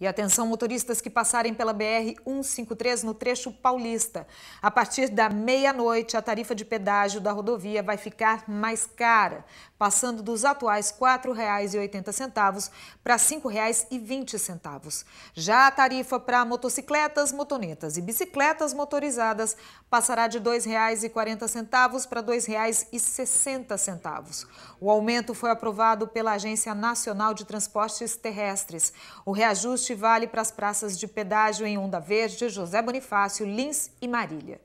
E atenção motoristas que passarem pela BR 153 no trecho paulista. A partir da meia-noite, a tarifa de pedágio da rodovia vai ficar mais cara, passando dos atuais R$ 4,80 para R$ 5,20. Já a tarifa para motocicletas, motonetas e bicicletas motorizadas passará de R$ 2,40 para R$ 2,60. O aumento foi aprovado pela Agência Nacional de Transportes Terrestres. O reajuste vale para as praças de pedágio em Onda Verde, José Bonifácio, Lins e Marília.